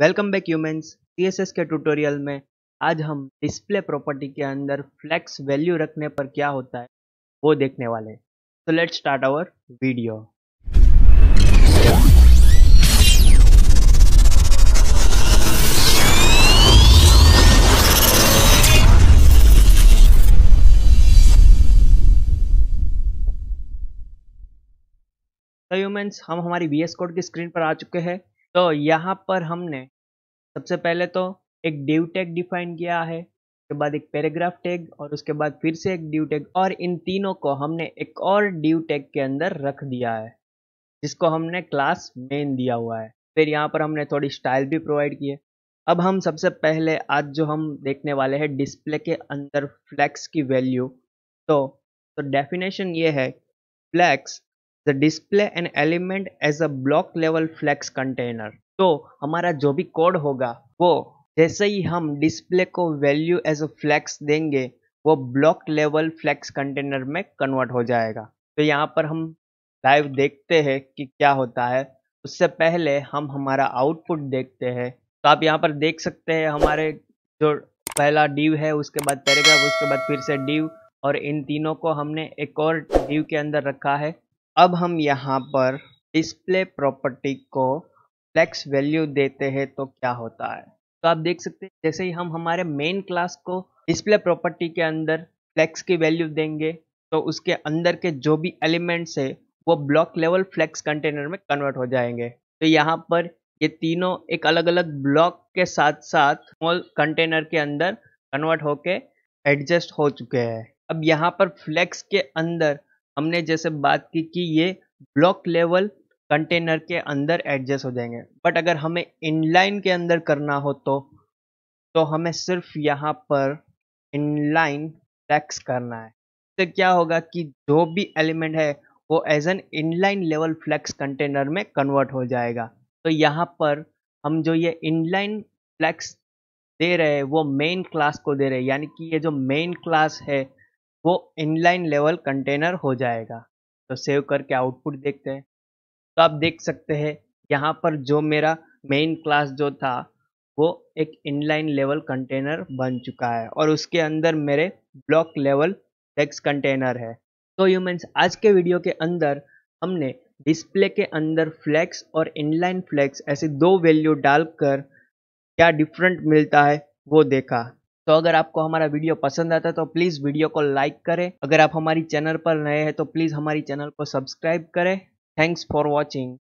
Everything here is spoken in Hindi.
वेलकम बैक ह्यूमेंस सीएसएस के ट्यूटोरियल में आज हम डिस्प्ले प्रॉपर्टी के अंदर फ्लैक्स वैल्यू रखने पर क्या होता है वो देखने वाले तो लेट्स स्टार्ट आवर वीडियो तो ह्यूमेंस हम हमारी वी कोड की स्क्रीन पर आ चुके हैं तो यहाँ पर हमने सबसे पहले तो एक ड्यू टैग डिफाइन किया है उसके बाद एक पैराग्राफ टैग और उसके बाद फिर से एक ड्यू टैग और इन तीनों को हमने एक और ड्यू टैग के अंदर रख दिया है जिसको हमने क्लास मेन दिया हुआ है फिर यहाँ पर हमने थोड़ी स्टाइल भी प्रोवाइड की है अब हम सबसे पहले आज जो हम देखने वाले हैं डिस्प्ले के अंदर फ्लैक्स की वैल्यू तो तो डेफिनेशन ये है flex the display an element as a block level flex container तो हमारा जो भी कोड होगा वो जैसे ही हम डिस्प्ले को वैल्यू एज अ फ्लैक्स देंगे वो ब्लॉक लेवल फ्लैक्स कंटेनर में कन्वर्ट हो जाएगा तो यहाँ पर हम लाइव देखते हैं कि क्या होता है उससे पहले हम हमारा आउटपुट देखते हैं तो आप यहाँ पर देख सकते हैं हमारे जो पहला डिव है उसके बाद पैरेग्राफ उसके बाद फिर से डिव और इन तीनों को हमने एक और डिव के अंदर रखा है अब हम यहाँ पर डिस्प्ले प्रॉपर्टी को फ्लैक्स वैल्यू देते हैं तो क्या होता है तो आप देख सकते हैं जैसे ही हम हमारे मेन क्लास को डिस्प्ले प्रॉपर्टी के अंदर फ्लैक्स की वैल्यू देंगे तो उसके अंदर के जो भी एलिमेंट्स है वो ब्लॉक लेवल फ्लैक्स कंटेनर में कन्वर्ट हो जाएंगे तो यहाँ पर ये तीनों एक अलग अलग ब्लॉक के साथ साथ स्मॉल कंटेनर के अंदर कन्वर्ट होके एडजस्ट हो चुके हैं अब यहाँ पर फ्लैक्स के अंदर हमने जैसे बात की कि ये ब्लॉक लेवल कंटेनर के अंदर एडजस्ट हो जाएंगे बट अगर हमें इनलाइन के अंदर करना हो तो तो हमें सिर्फ यहाँ पर इनलाइन फ्लैक्स करना है इससे तो क्या होगा कि जो भी एलिमेंट है वो as an inline level flex container में कन्वर्ट हो जाएगा तो यहाँ पर हम जो ये इनलाइन फ्लैक्स दे रहे हैं वो मेन क्लास को दे रहे हैं यानी कि ये जो मेन क्लास है वो इनलाइन लेवल कंटेनर हो जाएगा तो सेव करके आउटपुट देखते हैं तो आप देख सकते हैं यहाँ पर जो मेरा मेन क्लास जो था वो एक इनलाइन लेवल कंटेनर बन चुका है और उसके अंदर मेरे ब्लॉक लेवल टेक्स कंटेनर है तो यू मीन्स आज के वीडियो के अंदर हमने डिस्प्ले के अंदर फ्लैक्स और इनलाइन फ्लैक्स ऐसे दो वैल्यू डालकर क्या डिफरेंट मिलता है वो देखा तो अगर आपको हमारा वीडियो पसंद आता है तो प्लीज़ वीडियो को लाइक करें अगर आप हमारी चैनल पर नए हैं तो प्लीज़ हमारी चैनल को सब्सक्राइब करें थैंक्स फॉर वॉचिंग